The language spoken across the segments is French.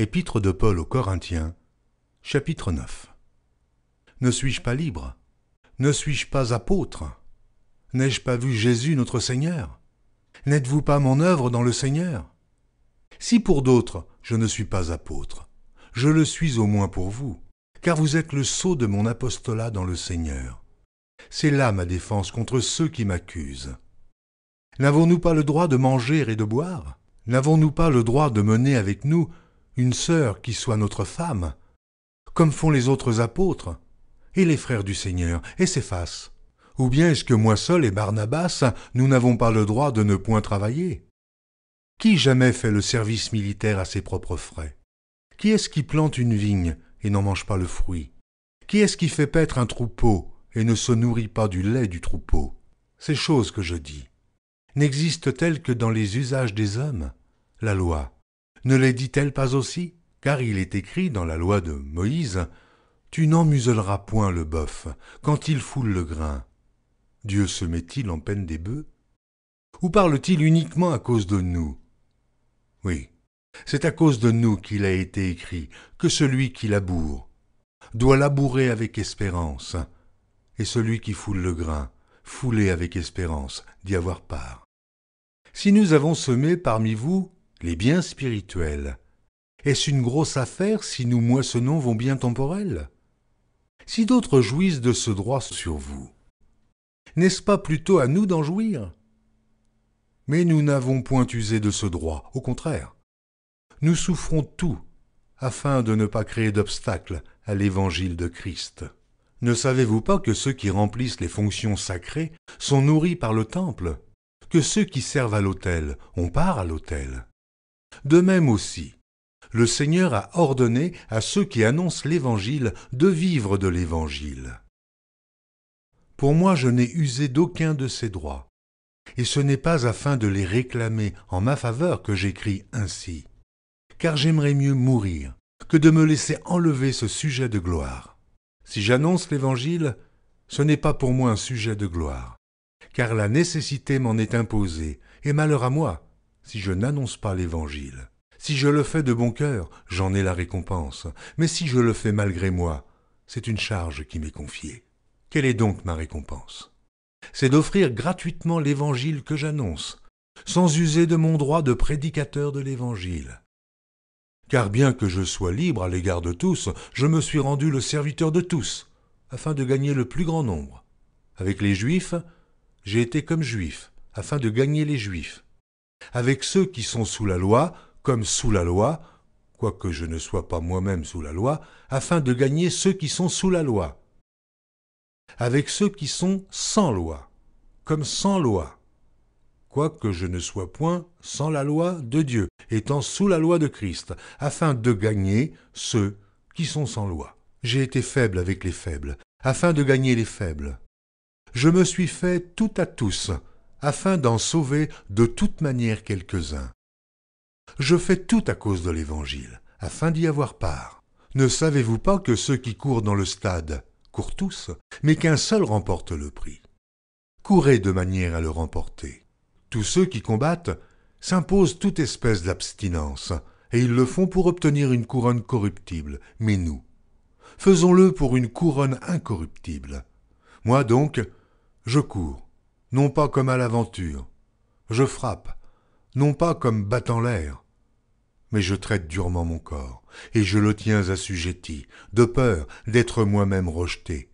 Épître de Paul aux Corinthiens, chapitre 9. Ne suis-je pas libre Ne suis-je pas apôtre N'ai-je pas vu Jésus notre Seigneur N'êtes-vous pas mon œuvre dans le Seigneur Si pour d'autres je ne suis pas apôtre, je le suis au moins pour vous, car vous êtes le sceau de mon apostolat dans le Seigneur. C'est là ma défense contre ceux qui m'accusent. N'avons-nous pas le droit de manger et de boire N'avons-nous pas le droit de mener avec nous une sœur qui soit notre femme, comme font les autres apôtres et les frères du Seigneur, et faces Ou bien est-ce que moi seul et Barnabas, nous n'avons pas le droit de ne point travailler Qui jamais fait le service militaire à ses propres frais Qui est-ce qui plante une vigne et n'en mange pas le fruit Qui est-ce qui fait paître un troupeau et ne se nourrit pas du lait du troupeau Ces choses que je dis n'existent-elles que dans les usages des hommes La loi, ne les dit-elle pas aussi Car il est écrit dans la loi de Moïse Tu n'en point le bœuf quand il foule le grain. Dieu se met-il en peine des bœufs Ou parle-t-il uniquement à cause de nous Oui, c'est à cause de nous qu'il a été écrit que celui qui laboure doit labourer avec espérance, et celui qui foule le grain, fouler avec espérance d'y avoir part. Si nous avons semé parmi vous les biens spirituels. Est-ce une grosse affaire si nous moissonnons vos biens temporels Si d'autres jouissent de ce droit sur vous, n'est-ce pas plutôt à nous d'en jouir Mais nous n'avons point usé de ce droit, au contraire. Nous souffrons tout afin de ne pas créer d'obstacles à l'évangile de Christ. Ne savez-vous pas que ceux qui remplissent les fonctions sacrées sont nourris par le temple Que ceux qui servent à l'autel ont part à l'autel de même aussi, le Seigneur a ordonné à ceux qui annoncent l'Évangile de vivre de l'Évangile. Pour moi, je n'ai usé d'aucun de ces droits, et ce n'est pas afin de les réclamer en ma faveur que j'écris ainsi, car j'aimerais mieux mourir que de me laisser enlever ce sujet de gloire. Si j'annonce l'Évangile, ce n'est pas pour moi un sujet de gloire, car la nécessité m'en est imposée, et malheur à moi, si je n'annonce pas l'Évangile. Si je le fais de bon cœur, j'en ai la récompense, mais si je le fais malgré moi, c'est une charge qui m'est confiée. Quelle est donc ma récompense C'est d'offrir gratuitement l'Évangile que j'annonce, sans user de mon droit de prédicateur de l'Évangile. Car bien que je sois libre à l'égard de tous, je me suis rendu le serviteur de tous, afin de gagner le plus grand nombre. Avec les Juifs, j'ai été comme Juif, afin de gagner les Juifs avec ceux qui sont sous la loi, comme sous la loi, quoique je ne sois pas moi-même sous la loi, afin de gagner ceux qui sont sous la loi, avec ceux qui sont sans loi, comme sans loi, quoique je ne sois point sans la loi de Dieu, étant sous la loi de Christ, afin de gagner ceux qui sont sans loi. J'ai été faible avec les faibles, afin de gagner les faibles. Je me suis fait tout à tous, afin d'en sauver de toute manière quelques-uns. Je fais tout à cause de l'Évangile, afin d'y avoir part. Ne savez-vous pas que ceux qui courent dans le stade courent tous, mais qu'un seul remporte le prix Courez de manière à le remporter. Tous ceux qui combattent s'imposent toute espèce d'abstinence, et ils le font pour obtenir une couronne corruptible, mais nous, faisons-le pour une couronne incorruptible. Moi donc, je cours, non pas comme à l'aventure. Je frappe, non pas comme battant l'air. Mais je traite durement mon corps, et je le tiens assujetti, de peur d'être moi-même rejeté,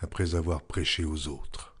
après avoir prêché aux autres.